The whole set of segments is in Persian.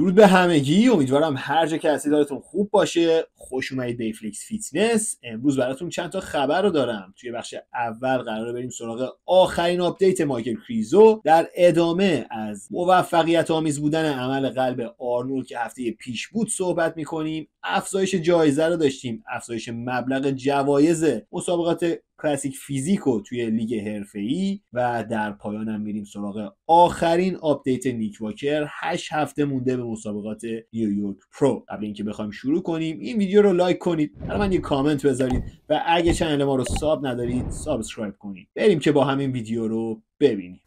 درود به همگی امیدوارم هر جا که هستید حالتون خوب باشه خوش اومدید به فلیکس فیتنس امروز براتون چند تا خبر رو دارم توی بخش اول قرار بریم سراغ آخرین آپدیت مایکل کریزو در ادامه از موفقیت آمیز بودن عمل قلب آرنولد که هفته پیش بود صحبت میکنیم افزایش جایزه رو داشتیم افزایش مبلغ جوایز مسابقات کلاسیک فیزیکو توی لیگ ای و در پایان هم میریم سراغ آخرین آپدیت نیک واکر 8 هفته مونده به مسابقات نیویورک پرو قبل اینکه بخوایم شروع کنیم این ویدیو رو لایک کنید حالا من یه کامنت بذارید و اگه چنل ما رو ساب ندارید سابسکرایب کنید بریم که با همین ویدیو رو ببینیم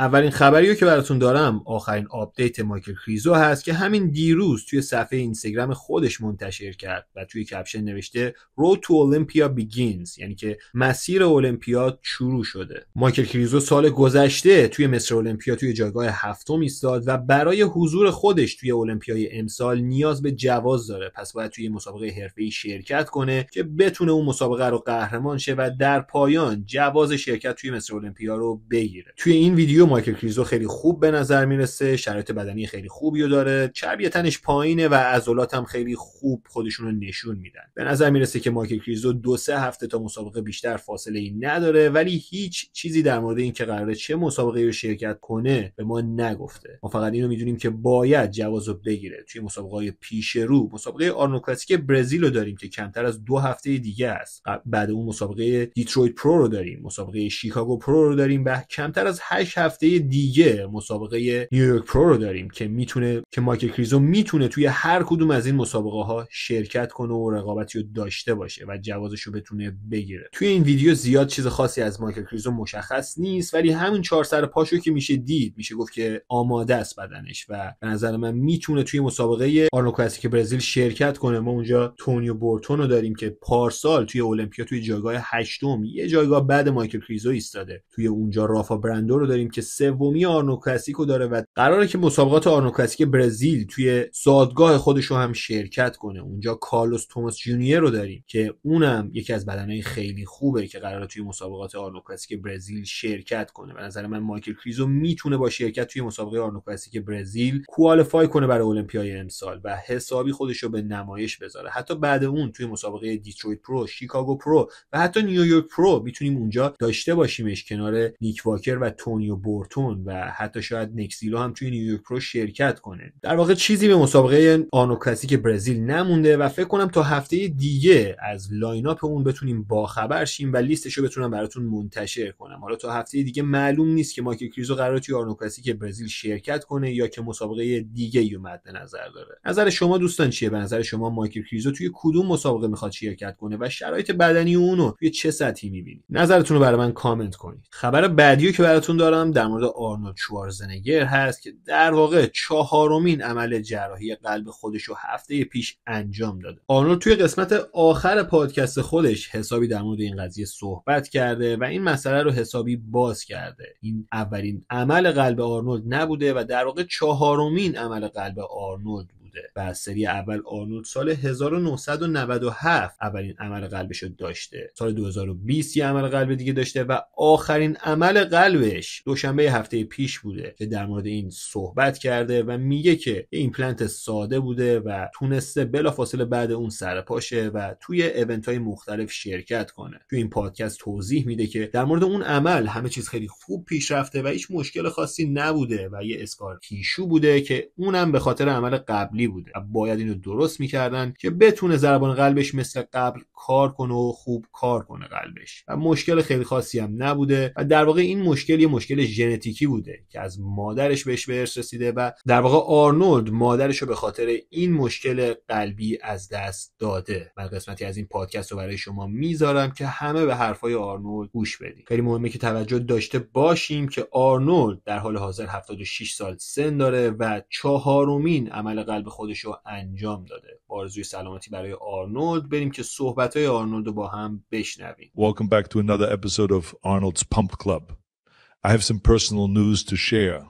اولین خبری رو که براتون دارم آخرین آپدیت مایکل کریزو هست که همین دیروز توی صفحه اینستاگرام خودش منتشر کرد و توی کپشن نوشته رو تو اولمپیا بیگینز یعنی که مسیر اولمپیا شروع شده مایکل کریزو سال گذشته توی مصر اولمپیا توی جایگاه هفتم ایستاد و برای حضور خودش توی اولمپیای امسال نیاز به جواز داره پس باید توی مسابقه حرفه‌ای شرکت کنه که بتونه اون مسابقه رو قهرمان شه و در پایان جواز شرکت توی مصر المپیا رو بگیره توی این ویدیو مایکل کریزو خیلی خوب به نظر میرسه شرایط بدنی خیلی خوبی رو داره چربی تنش پایینه و عضلات هم خیلی خوب خودشون رو نشون میدن به نظر میرسه که مایکل کریزو دو سه هفته تا مسابقه بیشتر فاصله ای نداره ولی هیچ چیزی در مورد اینکه قراره چه مسابقه رو شرکت کنه به ما نگفته ما فقط اینو میدونیم که باید جواز رو بگیره توی مسابقه های پیش رو مسابقه آرنوکلاسیک برزیل رو داریم که کمتر از دو هفته دیگه است بعد اون مسابقه دیترویت پرو رو داریم مسابقه شیکاگو پرو رو داریم به کمتر از 8 هفته دیگه مسابقه نیویورک پرو رو داریم که میتونه که مایکل کریزو میتونه توی هر کدوم از این مسابقه ها شرکت کنه و رقابتی رو داشته باشه و جوازش رو بتونه بگیره توی این ویدیو زیاد چیز خاصی از مایکل کریزو مشخص نیست ولی همین چهار سر پاشو که میشه دید میشه گفت که آماده است بدنش و به نظر من میتونه توی مسابقه آرنو که برزیل شرکت کنه ما اونجا تونیو بورتون رو داریم که پارسال توی المپیا توی جایگاه هشتم یه جایگاه بعد مایکل کریزو ایستاده توی اونجا رافا برندو رو داریم که سومی کلاسیکو داره و قراره که مسابقات کلاسیک برزیل توی زادگاه خودش رو هم شرکت کنه اونجا کارلوس توماس جونیور رو داریم که اونم یکی از بدنهای خیلی خوبه که قراره توی مسابقات کلاسیک برزیل شرکت کنه به نظر من مایکل کریزو میتونه با شرکت توی مسابقه آرنوکلاسیک برزیل کوالیفای کنه برای المپیای امسال و حسابی خودش رو به نمایش بذاره حتی بعد اون توی مسابقه دیترویت پرو شیکاگو پرو و حتی نیویورک پرو میتونیم اونجا داشته باشیمش کنار نیک واکر و تونیو اورتون و حتی شاید نکسیلو هم توی نیویورک پرو شرکت کنه در واقع چیزی به مسابقه آنو که برزیل نمونده و فکر کنم تا هفته دیگه از لایناپ اون بتونیم باخبر شیم و لیستش رو بتونم براتون منتشر کنم حالا تا هفته دیگه معلوم نیست که مایکل کریزو قرار توی آرنو برزیل شرکت کنه یا که مسابقه دیگه ای مد نظر داره نظر شما دوستان چیه به نظر شما مایکل کریزو توی کدوم مسابقه میخواد شرکت کنه و شرایط بدنی رو توی چه سطحی میبینید نظرتون رو برای من کامنت کنید خبر بعدی که براتون دارم در مورد آرنولد شوارزنگر هست که در واقع چهارمین عمل جراحی قلب خودش رو هفته پیش انجام داده آرنولد توی قسمت آخر پادکست خودش حسابی در مورد این قضیه صحبت کرده و این مسئله رو حسابی باز کرده این اولین عمل قلب آرنولد نبوده و در واقع چهارمین عمل قلب آرنولد و از سری اول آرنولد سال 1997 اولین عمل قلبش رو داشته سال 2020 یه عمل قلب دیگه داشته و آخرین عمل قلبش دوشنبه هفته پیش بوده که در مورد این صحبت کرده و میگه که ایمپلنت ساده بوده و تونسته بلافاصله بعد اون سرپاشه و توی ایونت های مختلف شرکت کنه توی این پادکست توضیح میده که در مورد اون عمل همه چیز خیلی خوب پیش رفته و هیچ مشکل خاصی نبوده و یه اسکار کیشو بوده که اونم به خاطر عمل قبل قبلی بوده باید اینو درست میکردن که بتونه ضربان قلبش مثل قبل کار کنه و خوب کار کنه قلبش و مشکل خیلی خاصی هم نبوده و در واقع این مشکل یه مشکل ژنتیکی بوده که از مادرش بهش به ارث رسیده و در واقع آرنولد مادرش رو به خاطر این مشکل قلبی از دست داده من قسمتی از این پادکست رو برای شما میذارم که همه به حرفای آرنولد گوش بدید خیلی مهمه که توجه داشته باشیم که آرنولد در حال حاضر 76 سال سن داره و چهارمین عمل قلب خودش رو انجام داده سلامتی برای آرنولد بریم که صحبت های آرنولد رو با هم بشنویم Welcome back to another episode of Arnold's Pump Club I have some personal news to share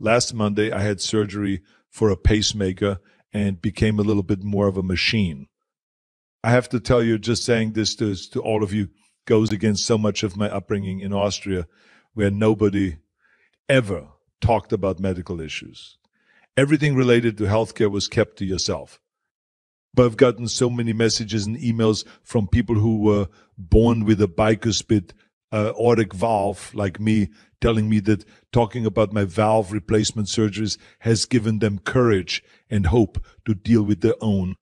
Last Monday I had surgery for a pacemaker and became a little bit more of a machine I have to tell you, just saying this to, to, all of you goes against so much of my upbringing in Austria, where nobody ever talked about medical issues everything related to healthcare was kept to yourself. But I've gotten so many messages and emails from people who were born with a bicuspid uh, aortic valve, like me, telling me that talking about my valve replacement surgeries has given them courage and hope to deal with their own.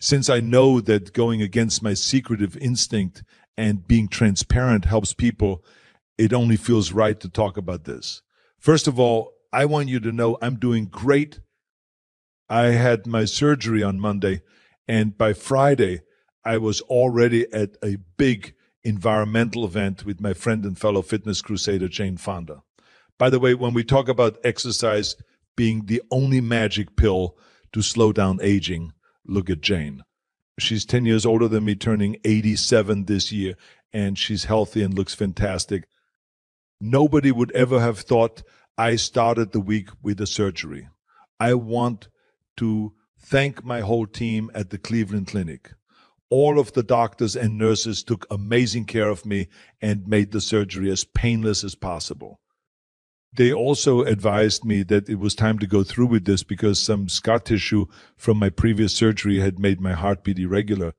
Since I know that going against my secretive instinct and being transparent helps people, it only feels right to talk about this. First of all, I want you to know I'm doing great. I had my surgery on Monday, and by Friday, I was already at a big environmental event with my friend and fellow fitness crusader, Jane Fonda. By the way, when we talk about exercise being the only magic pill to slow down aging, look at Jane. She's 10 years older than me, turning 87 this year, and she's healthy and looks fantastic. Nobody would ever have thought I started the week with a surgery. I want to thank my whole team at the Cleveland Clinic. All of the doctors and nurses took amazing care of me and made the surgery as painless as possible. They also advised me that it was time to go through with this because some scar tissue from my previous surgery had made my heartbeat irregular.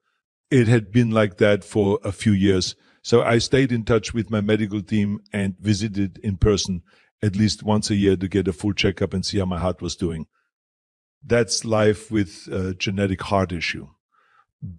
It had been like that for a few years. So I stayed in touch with my medical team and visited in person at least once a year to get a full checkup and see how my heart was doing. That's life with a genetic heart issue.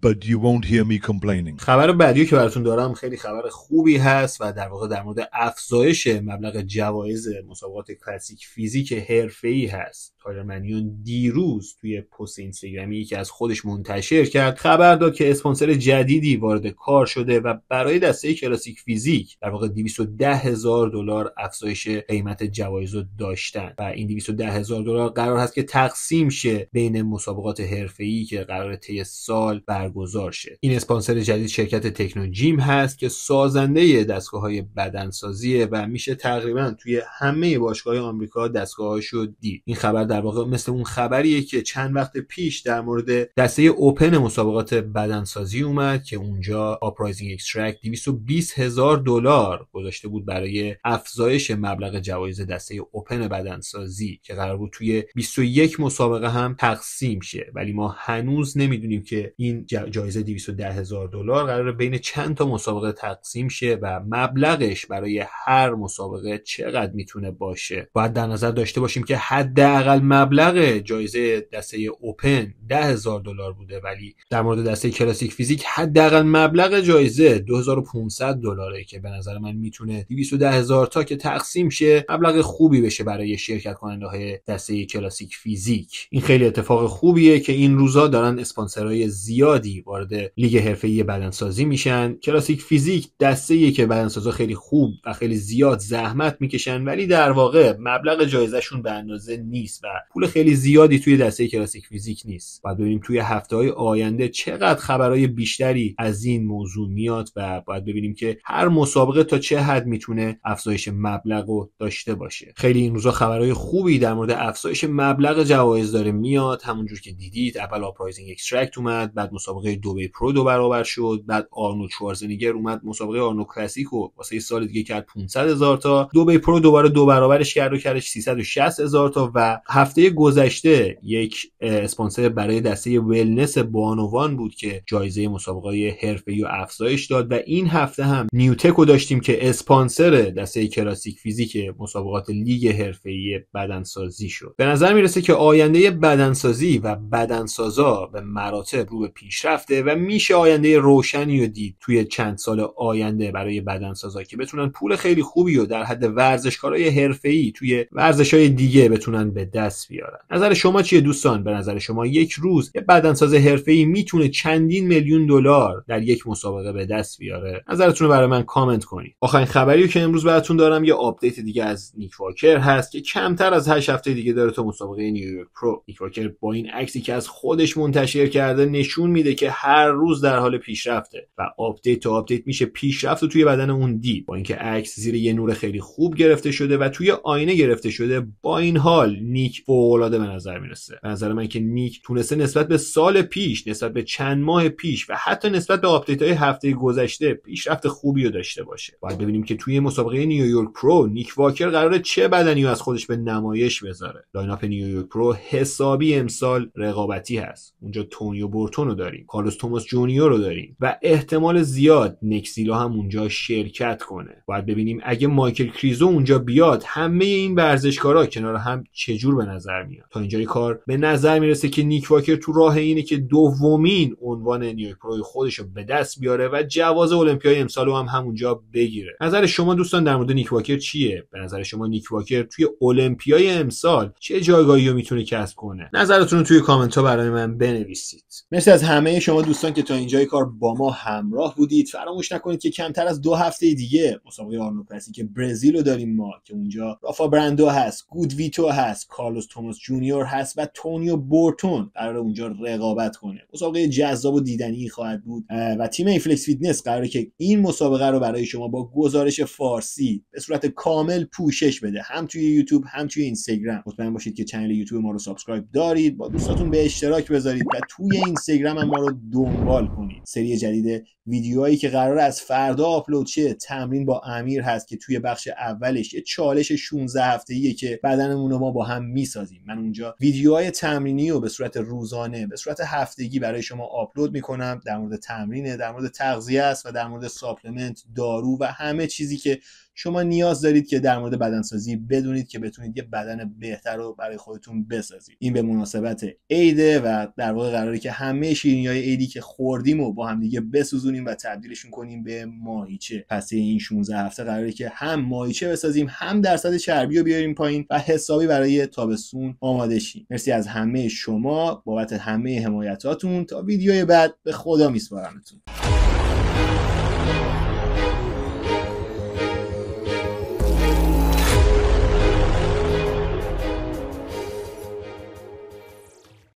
but you won't hear me complaining خبر بعدی که براتون دارم خیلی خبر خوبی هست و در واقع در مورد افزایش مبلغ جوایز مسابقات کلاسیک فیزیک حرفه‌ای هست تایلر دیروز توی پست اینستاگرامی که از خودش منتشر کرد خبر داد که اسپانسر جدیدی وارد کار شده و برای دسته کلاسیک فیزیک در واقع 210 هزار دلار افزایش قیمت جوایز رو داشتن و این 210 هزار دلار قرار هست که تقسیم شه بین مسابقات حرفه‌ای که قرار طی سال و برگزار شه این اسپانسر جدید شرکت تکنوجیم هست که سازنده دستگاه های بدنسازیه و میشه تقریبا توی همه باشگاه آمریکا دستگاه شد دید این خبر در واقع مثل اون خبریه که چند وقت پیش در مورد دسته اوپن مسابقات بدنسازی اومد که اونجا آپرایزینگ اکسترکت 220 هزار دلار گذاشته بود برای افزایش مبلغ جوایز دسته اوپن بدنسازی که قرار بود توی 21 مسابقه هم تقسیم شه ولی ما هنوز نمیدونیم که این جایزه 210 هزار دلار قرار بین چند تا مسابقه تقسیم شه و مبلغش برای هر مسابقه چقدر میتونه باشه باید در نظر داشته باشیم که حداقل مبلغ جایزه دسته اوپن 10 هزار دلار بوده ولی در مورد دسته کلاسیک فیزیک حداقل مبلغ جایزه 2500 دلاره که به نظر من میتونه 210 هزار تا که تقسیم شه مبلغ خوبی بشه برای شرکت کننده های دسته کلاسیک فیزیک این خیلی اتفاق خوبیه که این روزا دارن اسپانسرای زیاد زیادی وارد لیگ حرفه‌ای بدنسازی میشن کلاسیک فیزیک دسته که بدنسازا خیلی خوب و خیلی زیاد زحمت میکشن ولی در واقع مبلغ جایزشون به اندازه نیست و پول خیلی زیادی توی دسته کلاسیک فیزیک نیست باید ببینیم توی هفته های آینده چقدر خبرهای بیشتری از این موضوع میاد و باید ببینیم که هر مسابقه تا چه حد میتونه افزایش مبلغ رو داشته باشه خیلی این روزا خبرهای خوبی در مورد افزایش مبلغ جوایز داره میاد همونجور که دیدید اول آپرایزینگ اکسترکت اومد بعد مسابقه دوبی پرو دو برابر شد بعد آرنو شوارزنگر اومد مسابقه آرنو کلاسیک و واسه یه سال دیگه کرد 500 هزار تا دوبی پرو دوباره دو برابرش کرد و کردش 360 هزار تا و هفته گذشته یک اسپانسر برای دسته ولنس بانوان بود که جایزه مسابقه حرفه‌ای و افزایش داد و این هفته هم نیوتکو داشتیم که اسپانسر دسته کلاسیک فیزیک مسابقات لیگ حرفه‌ای بدنسازی شد به نظر میرسه که آینده بدنسازی و بدنسازا به مراتب رو به پیشرفته و میشه آینده روشنی رو دید توی چند سال آینده برای سازا که بتونن پول خیلی خوبی رو در حد ورزشکارای حرفه‌ای توی ورزش‌های دیگه بتونن به دست بیارن نظر شما چیه دوستان به نظر شما یک روز یه بدنساز حرفه‌ای میتونه چندین میلیون دلار در یک مسابقه به دست بیاره نظرتون رو برای من کامنت کنید آخرین خبری که امروز براتون دارم یه آپدیت دیگه از نیکواکر هست که کمتر از 8 هفته دیگه داره تو مسابقه نیویورک پرو نیکواکر با این عکسی که از خودش منتشر کرده نشون میده که هر روز در حال پیشرفته و آپدیت تو آپدیت میشه پیشرفت توی بدن اون دی. با اینکه عکس زیر یه نور خیلی خوب گرفته شده و توی آینه گرفته شده با این حال نیک فوق‌العاده به نظر میرسه به نظر من که نیک تونسته نسبت به سال پیش نسبت به چند ماه پیش و حتی نسبت به آپدیت های هفته گذشته پیشرفت خوبی رو داشته باشه باید ببینیم که توی مسابقه نیویورک پرو نیک واکر قراره چه بدنی از خودش به نمایش بذاره اپ نیویورک پرو حسابی امسال رقابتی هست اونجا تونیو بورتون رو کارلوس توماس جونیور رو داریم و احتمال زیاد نکسیلو هم اونجا شرکت کنه باید ببینیم اگه مایکل کریزو اونجا بیاد همه این ورزشکارا کنار هم چجور به نظر میاد تا اینجای کار به نظر میرسه که نیک واکر تو راه اینه که دومین عنوان نیویورک پرو خودش رو به دست بیاره و جواز المپیای امسال هم همونجا بگیره نظر شما دوستان در مورد نیک واکر چیه به نظر شما نیک واکر توی المپیای امسال چه جایگاهی رو میتونه کسب کنه نظرتون رو توی کامنت ها برای من بنویسید مرسی از همه شما دوستان که تا اینجای کار با ما همراه بودید فراموش نکنید که کمتر از دو هفته دیگه مسابقه پرسی که برزیل رو داریم ما که اونجا رافا برندو هست گود ویتو هست کارلوس توماس جونیور هست و تونیو بورتون قرار اونجا رقابت کنه مسابقه جذاب و دیدنی خواهد بود و تیم ایفلکس فیتنس قراره که این مسابقه رو برای شما با گزارش فارسی به صورت کامل پوشش بده هم توی یوتیوب هم توی اینستاگرام مطمئن باشید که چنل یوتیوب ما رو سابسکرایب دارید با دوستاتون به اشتراک بذارید و توی اینستاگرام ما رو دنبال کنید سری جدید ویدیوهایی که قرار از فردا آپلود شه تمرین با امیر هست که توی بخش اولش یه چالش 16 ایه که بدنمون رو ما با هم میسازیم من اونجا ویدیوهای تمرینی رو به صورت روزانه به صورت هفتگی برای شما آپلود میکنم در مورد تمرینه در مورد تغذیه است و در مورد ساپلمنت دارو و همه چیزی که شما نیاز دارید که در مورد بدنسازی بدونید که بتونید یه بدن بهتر رو برای خودتون بسازید این به مناسبت عیده و در واقع قراره که همه های عیدی که خوردیم و با هم دیگه بسوزونیم و تبدیلشون کنیم به ماهیچه پس این 16 هفته قراره که هم ماهیچه بسازیم هم درصد چربی رو بیاریم پایین و حسابی برای تابستون آماده شیم مرسی از همه شما بابت همه حمایتاتون تا ویدیوی بعد به خدا میسپارمتون